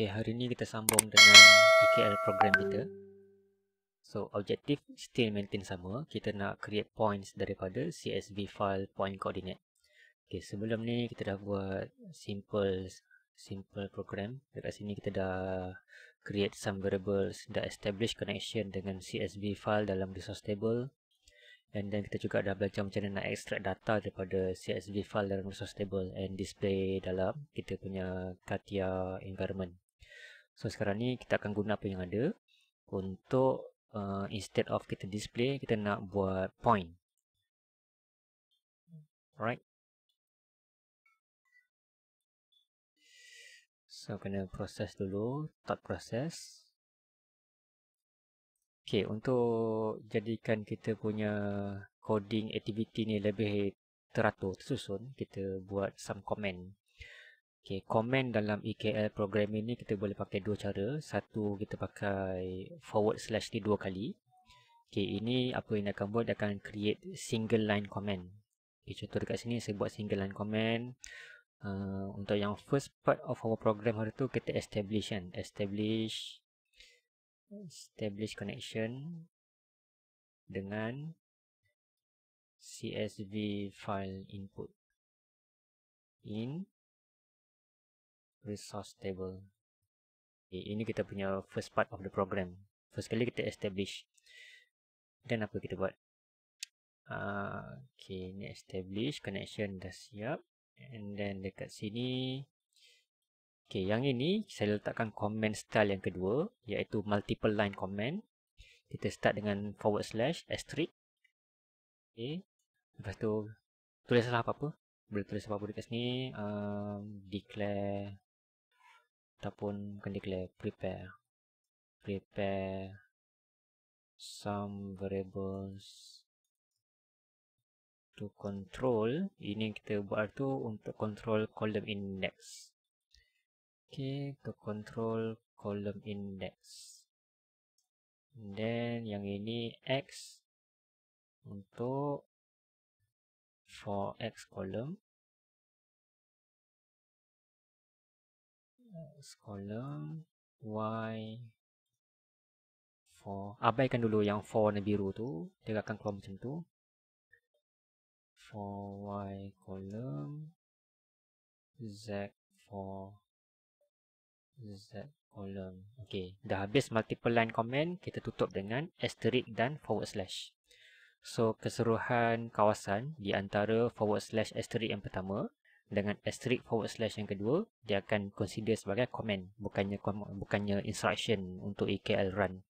Okay hari ni kita sambung dengan EKL program kita. So, objektif still maintain sama. Kita nak create points daripada CSV file point coordinate. Okay sebelum ni kita dah buat simple simple program. Dekat sini kita dah create some variables, dah establish connection dengan CSV file dalam resource table. And then kita juga dah belajar macam mana nak extract data daripada CSV file dalam resource table and display dalam kita punya Katia environment. So sekarang ni kita akan guna apa yang ada untuk uh, instead of kita display kita nak buat point. Alright. So kena proses dulu, tak proses. Okay, untuk jadikan kita punya coding activity ni lebih teratur, tersusun, kita buat some comment. Okay, komen dalam EKL program ini kita boleh pakai dua cara. Satu kita pakai forward slash ni dua kali. Okay, ini apa yang akan buat dia akan create single line comment. Okay, contoh dekat sini saya buat single line comment. Uh, untuk yang first part of our program hari tu kita establish kan. Establish establish connection dengan CSV file input. In resource table. Okay, ini kita punya first part of the program. First kali kita establish. Dan apa kita buat? Uh, okay, ni establish. Connection dah siap. And then dekat sini. Okay, yang ini saya letakkan comment style yang kedua. Iaitu multiple line comment. Kita start dengan forward slash, asterisk. Okay. Lepas tu, tulislah apa-apa. Boleh tulis apa-apa dekat sini. Um, declare ataupun bukan declare prepare prepare some variables to control ini yang kita buat tu untuk control column index okey to control column index And then yang ini x untuk for x column X column Y 4 Abaikan dulu yang 4 warna biru tu Dia akan keluar macam tu 4Y column Z 4 Z column Okay, dah habis multiple line comment Kita tutup dengan asterisk dan forward slash So, keseluruhan kawasan di antara forward slash asterisk yang pertama dengan asterisk forward slash yang kedua dia akan consider sebagai comment bukannya bukannya instruction untuk AKL run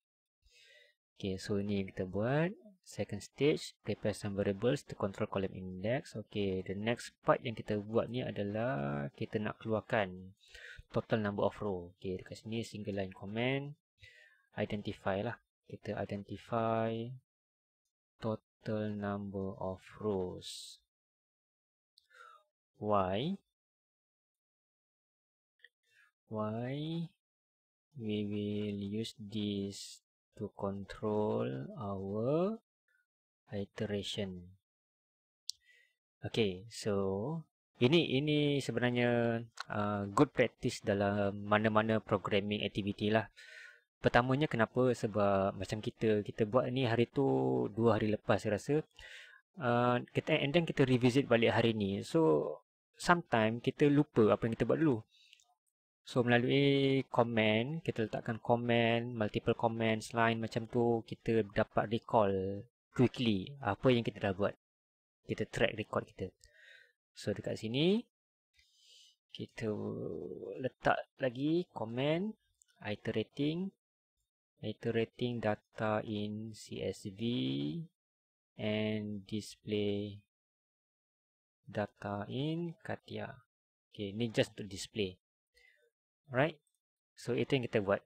Okay, so ni yang kita buat second stage prepare some variables to control column index Okay, the next part yang kita buat ni adalah kita nak keluarkan total number of row Okay, dekat sini single line comment identify lah kita identify total number of rows Why? why we will use this to control our iteration okay so ini ini sebenarnya uh, good practice dalam mana-mana programming activity lah pertamanya kenapa sebab macam kita kita buat ni hari tu dua hari lepas saya rasa uh, kita and then kita revisit balik hari ni so sometimes kita lupa apa yang kita buat dulu. So melalui komen, kita letakkan komen, multiple comments lain macam tu, kita dapat recall quickly apa yang kita dah buat. Kita track record kita. So dekat sini, kita letak lagi komen, iterating, iterating data in CSV and display data in Katia. Okay, ni just untuk display. Alright. So, itu yang kita buat.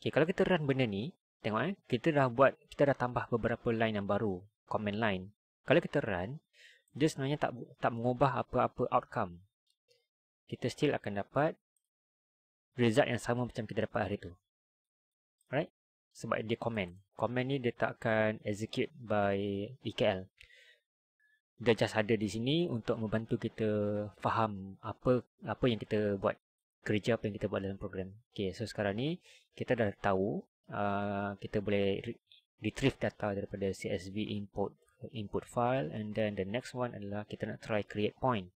Okay, kalau kita run benda ni, tengok eh. Kita dah buat, kita dah tambah beberapa line yang baru. Command line. Kalau kita run, dia sebenarnya tak tak mengubah apa-apa outcome. Kita still akan dapat result yang sama macam kita dapat hari tu. Alright. Sebab dia comment. Comment ni dia tak akan execute by EKL dia just ada di sini untuk membantu kita faham apa apa yang kita buat kerja apa yang kita buat dalam program. Okay, so sekarang ni kita dah tahu uh, kita boleh re- retrieve data daripada CSV input input file and then the next one adalah kita nak try create point.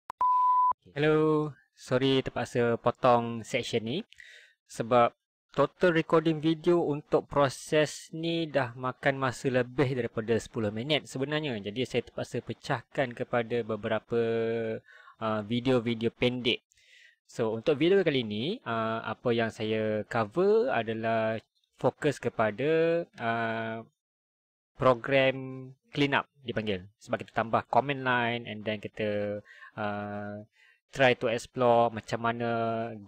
Okay. Hello, sorry terpaksa potong section ni sebab total recording video untuk proses ni dah makan masa lebih daripada 10 minit sebenarnya jadi saya terpaksa pecahkan kepada beberapa uh, video-video uh, pendek so untuk video kali ini uh, apa yang saya cover adalah fokus kepada uh, program clean up dipanggil sebab kita tambah comment line and then kita uh, try to explore macam mana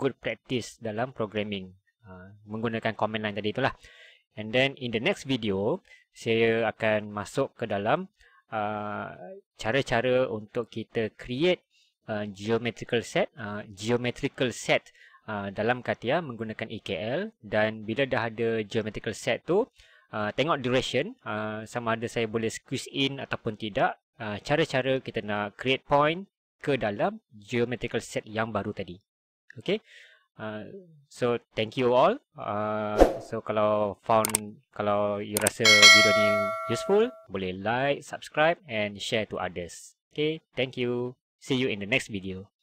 good practice dalam programming Ha, menggunakan command line tadi itulah. And then in the next video, saya akan masuk ke dalam uh, cara-cara uh, untuk kita create uh, geometrical set, uh, geometrical set uh, dalam Katia menggunakan EKL dan bila dah ada geometrical set tu, uh, tengok duration uh, sama ada saya boleh squeeze in ataupun tidak uh, cara-cara uh, kita nak create point ke dalam geometrical set yang baru tadi. Okay. Uh, so thank you all. Uh, so kalau found kalau you rasa video ni useful, boleh like, subscribe and share to others. Okay, thank you. See you in the next video.